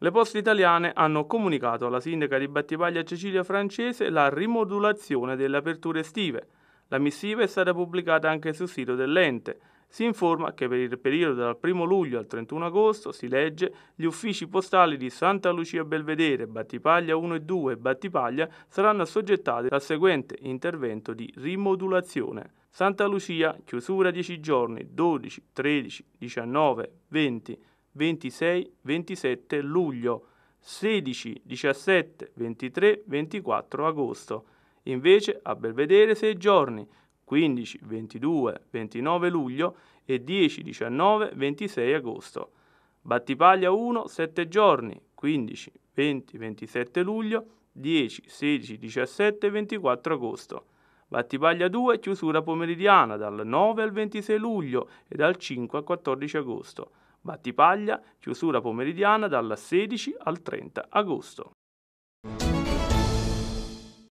Le poste italiane hanno comunicato alla sindaca di Battipaglia Cecilia Francese la rimodulazione delle aperture estive. La missiva è stata pubblicata anche sul sito dell'ente. Si informa che per il periodo dal 1 luglio al 31 agosto, si legge, gli uffici postali di Santa Lucia Belvedere, Battipaglia 1 e 2 e Battipaglia saranno assoggettati al seguente intervento di rimodulazione. Santa Lucia, chiusura 10 giorni, 12, 13, 19, 20, 26, 27 luglio, 16, 17, 23, 24 agosto. Invece a Belvedere 6 giorni, 15, 22, 29 luglio e 10, 19, 26 agosto. Battipaglia 1 7 giorni, 15, 20, 27 luglio, 10, 16, 17, 24 agosto. Battipaglia 2 chiusura pomeridiana dal 9 al 26 luglio e dal 5 al 14 agosto. Battipaglia, chiusura pomeridiana dal 16 al 30 agosto.